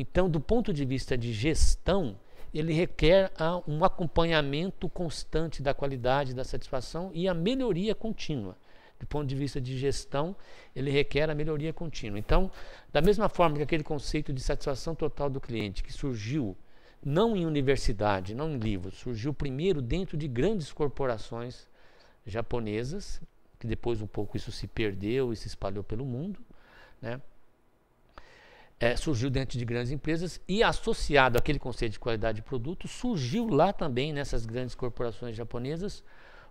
Então, do ponto de vista de gestão, ele requer ah, um acompanhamento constante da qualidade, da satisfação e a melhoria contínua. Do ponto de vista de gestão, ele requer a melhoria contínua. Então, da mesma forma que aquele conceito de satisfação total do cliente que surgiu não em universidade, não em livros, surgiu primeiro dentro de grandes corporações japonesas, que depois um pouco isso se perdeu e se espalhou pelo mundo, né? é, surgiu dentro de grandes empresas e associado àquele conceito de qualidade de produto, surgiu lá também nessas grandes corporações japonesas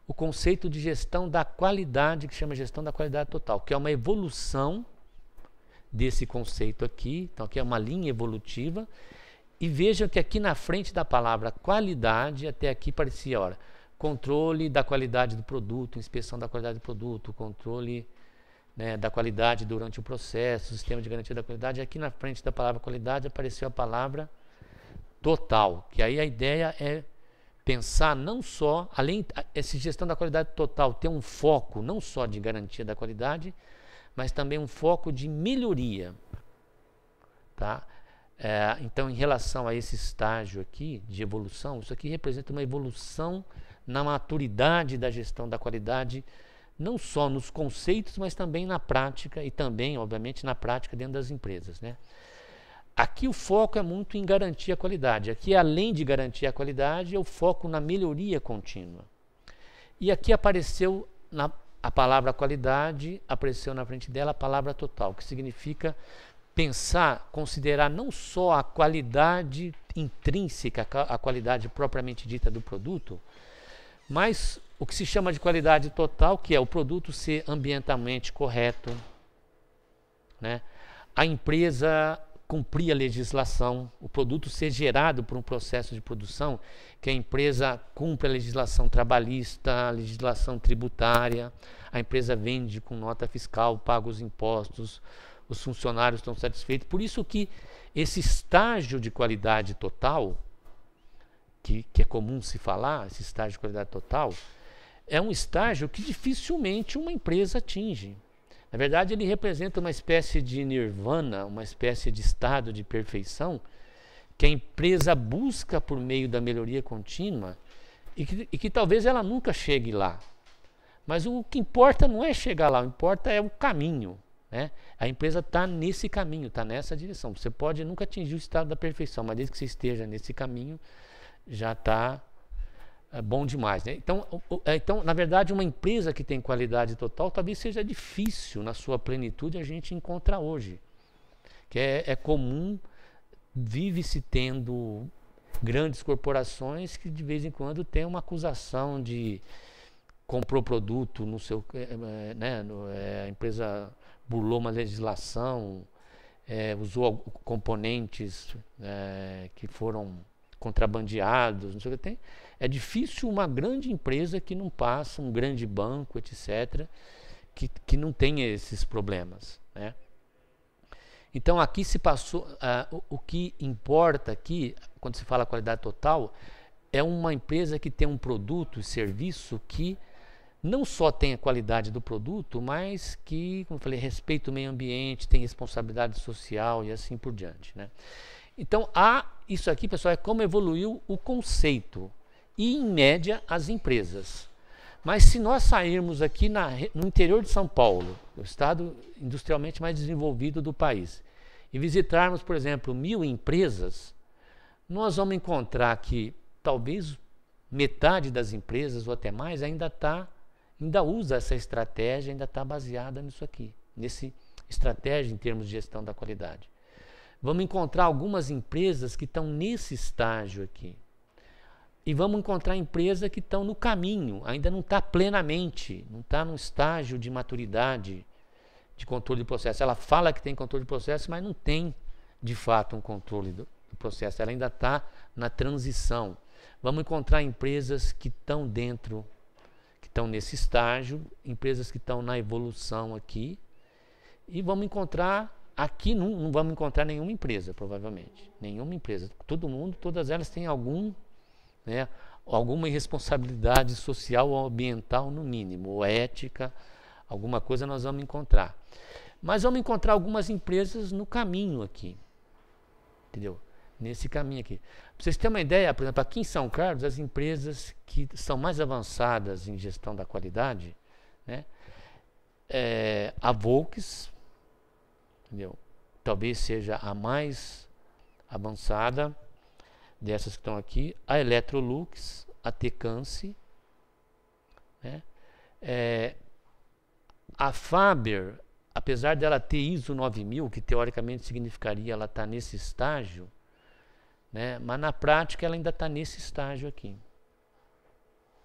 o conceito de gestão da qualidade, que chama gestão da qualidade total, que é uma evolução desse conceito aqui, então aqui é uma linha evolutiva. E vejam que aqui na frente da palavra qualidade, até aqui parecia, olha, controle da qualidade do produto, inspeção da qualidade do produto, controle né, da qualidade durante o processo, o sistema de garantia da qualidade. Aqui na frente da palavra qualidade apareceu a palavra total, que aí a ideia é pensar não só, além essa gestão da qualidade total, ter um foco não só de garantia da qualidade, mas também um foco de melhoria. Tá? É, então, em relação a esse estágio aqui de evolução, isso aqui representa uma evolução na maturidade da gestão da qualidade não só nos conceitos, mas também na prática e também, obviamente, na prática dentro das empresas. Né? Aqui o foco é muito em garantir a qualidade. Aqui, além de garantir a qualidade, é o foco na melhoria contínua. E aqui apareceu na, a palavra qualidade, apareceu na frente dela a palavra total, que significa pensar, considerar não só a qualidade intrínseca, a qualidade propriamente dita do produto, mas o que se chama de qualidade total, que é o produto ser ambientalmente correto, né? a empresa cumprir a legislação, o produto ser gerado por um processo de produção, que a empresa cumpre a legislação trabalhista, a legislação tributária, a empresa vende com nota fiscal, paga os impostos, os funcionários estão satisfeitos. Por isso que esse estágio de qualidade total, que, que é comum se falar, esse estágio de qualidade total, é um estágio que dificilmente uma empresa atinge. Na verdade, ele representa uma espécie de nirvana, uma espécie de estado de perfeição que a empresa busca por meio da melhoria contínua e que, e que talvez ela nunca chegue lá. Mas o que importa não é chegar lá, o que importa é o caminho. Né? A empresa está nesse caminho, está nessa direção. Você pode nunca atingir o estado da perfeição, mas desde que você esteja nesse caminho, já está é bom demais. Né? Então, é, então, na verdade, uma empresa que tem qualidade total talvez seja difícil na sua plenitude a gente encontrar hoje. Que é, é comum, vive-se tendo grandes corporações que de vez em quando tem uma acusação de comprou produto é, é, né? no seu né a empresa burlou uma legislação é, usou componentes é, que foram contrabandeados, não sei o que tem. É difícil uma grande empresa que não passa, um grande banco, etc., que, que não tenha esses problemas. Né? Então aqui se passou, uh, o, o que importa aqui, quando se fala qualidade total, é uma empresa que tem um produto e serviço que não só tem a qualidade do produto, mas que, como eu falei, respeita o meio ambiente, tem responsabilidade social e assim por diante. Né? Então, há isso aqui, pessoal, é como evoluiu o conceito e, em média, as empresas. Mas se nós sairmos aqui na, no interior de São Paulo, o estado industrialmente mais desenvolvido do país, e visitarmos, por exemplo, mil empresas, nós vamos encontrar que talvez metade das empresas ou até mais ainda tá, ainda usa essa estratégia, ainda está baseada nisso aqui, nesse estratégia em termos de gestão da qualidade. Vamos encontrar algumas empresas que estão nesse estágio aqui. E vamos encontrar empresas que estão no caminho, ainda não está plenamente, não está num estágio de maturidade de controle de processo. Ela fala que tem controle de processo, mas não tem de fato um controle do, do processo. Ela ainda está na transição. Vamos encontrar empresas que estão dentro, que estão nesse estágio, empresas que estão na evolução aqui. E vamos encontrar Aqui não, não, vamos encontrar nenhuma empresa, provavelmente. Nenhuma empresa. Todo mundo, todas elas têm algum, né, alguma irresponsabilidade social ou ambiental, no mínimo, ou ética, alguma coisa nós vamos encontrar. Mas vamos encontrar algumas empresas no caminho aqui. Entendeu? Nesse caminho aqui. Para vocês terem uma ideia, por exemplo, aqui em São Carlos, as empresas que são mais avançadas em gestão da qualidade, né, é, a Volks Entendeu? Talvez seja a mais avançada dessas que estão aqui. A Electrolux, a Tecance, né? É, a Faber, apesar dela ter ISO 9000, que teoricamente significaria ela estar tá nesse estágio, né? mas na prática ela ainda está nesse estágio aqui.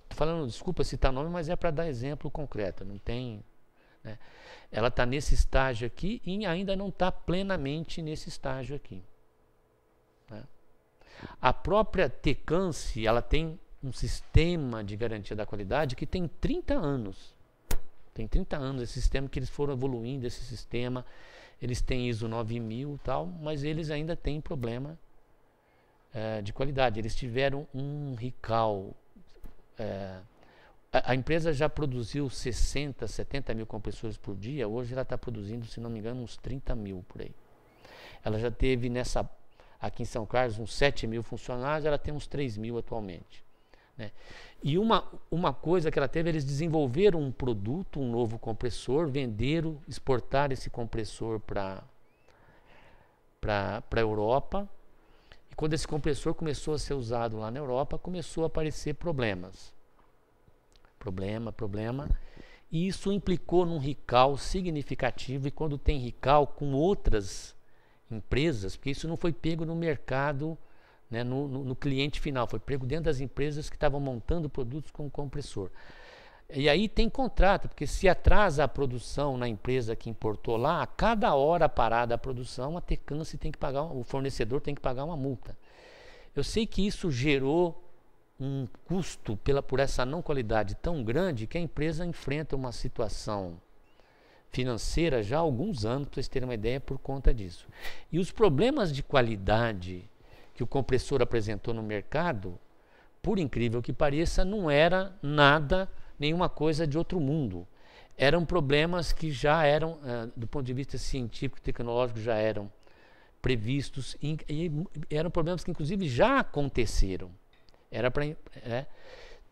Estou falando, desculpa citar nome, mas é para dar exemplo concreto, não tem né? Ela está nesse estágio aqui e ainda não está plenamente nesse estágio aqui. Né? A própria Tecance, ela tem um sistema de garantia da qualidade que tem 30 anos. Tem 30 anos esse sistema que eles foram evoluindo esse sistema. Eles têm ISO 9000 e tal, mas eles ainda têm problema é, de qualidade. Eles tiveram um recall é, eh, a, empresa já produziu 60, 70 mil compressores por dia, hoje ela está produzindo, se não me engano, uns 30 mil por aí. Ela já teve nessa, aqui em São Carlos, uns 7 mil funcionários, ela tem uns 3 mil atualmente. Né? E uma, uma coisa que ela teve, eles desenvolveram um produto, um novo compressor, venderam, exportaram esse compressor para a Europa. E quando esse compressor começou a ser usado lá na Europa, começou a aparecer problemas problema, problema. E isso implicou num rical significativo, e quando tem rical com outras empresas, porque isso não foi pego no mercado, né, no, no, no cliente final, foi pego dentro das empresas que estavam montando produtos com compressor. E aí tem contrato, porque se atrasa a produção na empresa que importou lá, a cada hora parada a produção, a Tecance tem que pagar, o fornecedor tem que pagar uma multa. Eu sei que isso gerou um custo pela, por essa não qualidade tão grande que a empresa enfrenta uma situação financeira já há alguns anos, para vocês terem uma ideia, por conta disso. E os problemas de qualidade que o compressor apresentou no mercado, por incrível que pareça, não era nada, nenhuma coisa de outro mundo. Eram problemas que já eram, eh, do ponto de vista científico e tecnológico, já eram previstos e eram problemas que inclusive já aconteceram. Era para. É.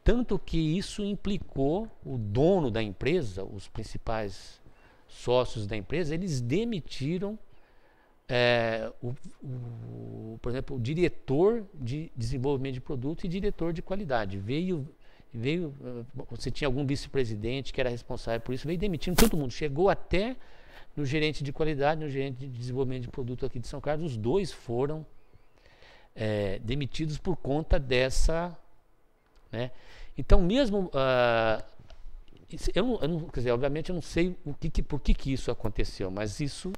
tanto que isso implicou o dono da empresa, os principais sócios da empresa, eles demitiram, é, o, o, por exemplo, o diretor de desenvolvimento de produto e diretor de qualidade. Veio, veio eh, você tinha algum vice-presidente que era responsável por isso, veio demitindo todo mundo. Chegou até no gerente de qualidade, no gerente de desenvolvimento de produto aqui de São Carlos, os dois foram demitidos é, demitidos por conta dessa. Né? Então, mesmo. Ah, eu, não, eu não, quer dizer, obviamente eu não sei o que, que, por que, que isso aconteceu, mas isso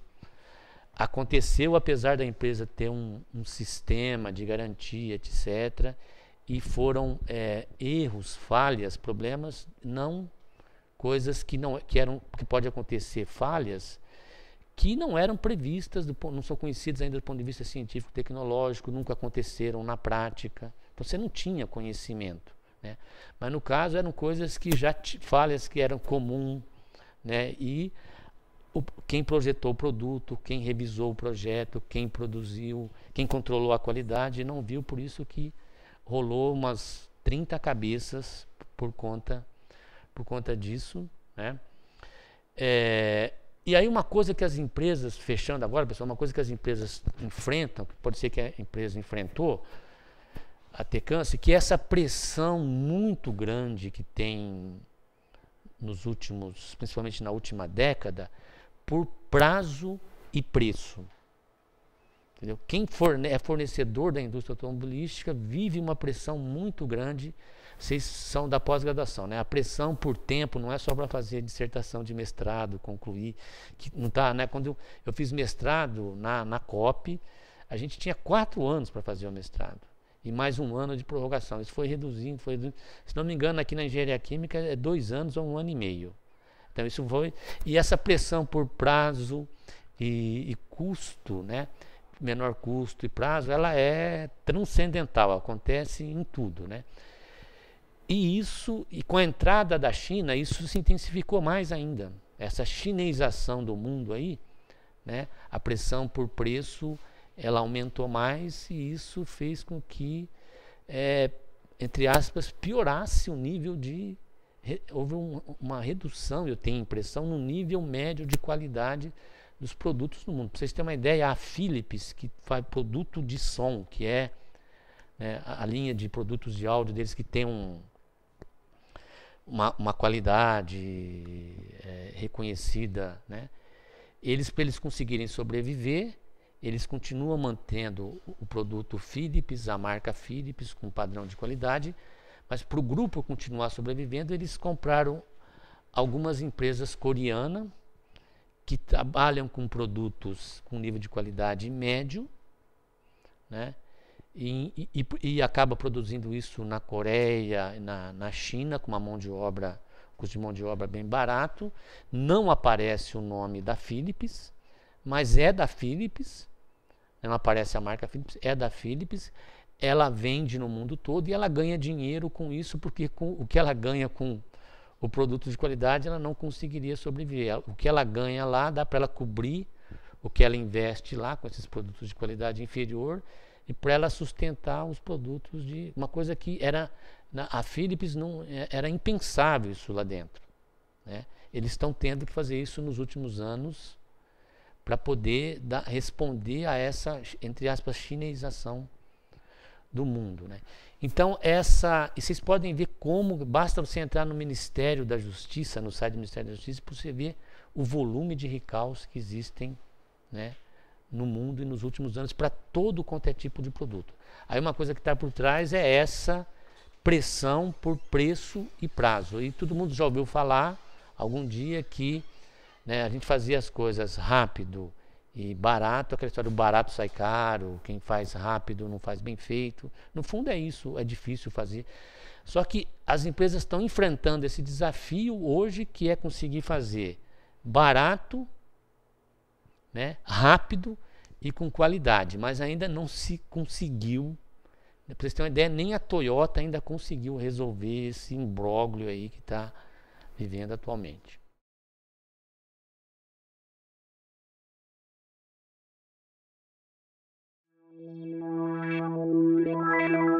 aconteceu apesar da empresa ter um, um sistema de garantia, etc. E foram é, erros, falhas, problemas, não coisas que não que eram que pode acontecer falhas que não eram previstas, do, não são conhecidas ainda do ponto de vista científico, tecnológico, nunca aconteceram na prática. Então você não tinha conhecimento. Né? Mas no caso eram coisas que já falhas que eram comum, né? E o, quem projetou o produto, quem revisou o projeto, quem produziu, quem controlou a qualidade não viu, por isso que rolou umas 30 cabeças por conta por conta disso, né? É, e aí uma coisa que as empresas, fechando agora, pessoal, uma coisa que as empresas enfrentam, pode ser que a empresa enfrentou, a Tecância, que é essa pressão muito grande que tem nos últimos, principalmente na última década, por prazo e preço. Entendeu? Quem forne é fornecedor da indústria automobilística vive uma pressão muito grande vocês são da pós-graduação, né? A pressão por tempo não é só para fazer dissertação de mestrado, concluir, que não tá, né? Quando eu, eu fiz mestrado na, na COP, a gente tinha quatro anos para fazer o mestrado e mais um ano de prorrogação. Isso foi reduzindo, foi reduzindo. Se não me engano, aqui na engenharia química é dois anos ou um ano e meio. Então isso foi e essa pressão por prazo e, e custo, né? Menor custo e prazo, ela é transcendental, acontece em tudo, né? E isso, e com a entrada da China, isso se intensificou mais ainda. Essa chineização do mundo aí, né? A pressão por preço, ela aumentou mais e isso fez com que, é, entre aspas, piorasse o nível de houve um, uma redução, eu tenho a impressão, no nível médio de qualidade dos produtos no mundo. Para vocês terem uma ideia, a Philips que faz produto de som, que é né, a linha de produtos de áudio deles que tem um uma, uma qualidade é, reconhecida, né? Eles, para eles conseguirem sobreviver, eles continuam mantendo o produto Philips, a marca Philips, com padrão de qualidade, mas para o grupo continuar sobrevivendo, eles compraram algumas empresas coreanas que trabalham com produtos com nível de qualidade médio, né? E, e, e, acaba produzindo isso na Coreia, na, na China, com uma mão de obra, custo de mão de obra bem barato. Não aparece o nome da Philips, mas é da Philips. Não aparece a marca Philips, é da Philips. Ela vende no mundo todo e ela ganha dinheiro com isso, porque com o que ela ganha com o produto de qualidade, ela não conseguiria sobreviver. O que ela ganha lá dá para ela cobrir o que ela investe lá com esses produtos de qualidade inferior e para ela sustentar os produtos de uma coisa que era na, a Philips não é, era impensável isso lá dentro. Né? Eles estão tendo que fazer isso nos últimos anos para poder da, responder a essa entre aspas chinesização do mundo, né? Então essa, e vocês podem ver como basta você entrar no Ministério da Justiça, no site do Ministério da Justiça, para você ver o volume de recalques que existem, né, no mundo e nos últimos anos para todo quanto é tipo de produto. Aí uma coisa que está por trás é essa pressão por preço e prazo. E todo mundo já ouviu falar algum dia que né, a gente fazia as coisas rápido e barato, aquela história do barato sai caro, quem faz rápido não faz bem feito. No fundo é isso, é difícil fazer. Só que as empresas estão enfrentando esse desafio hoje que é conseguir fazer barato, né, rápido e com qualidade, mas ainda não se conseguiu. Né? Para vocês terem uma ideia, nem a Toyota ainda conseguiu resolver esse imbróglio aí que está vivendo atualmente. Música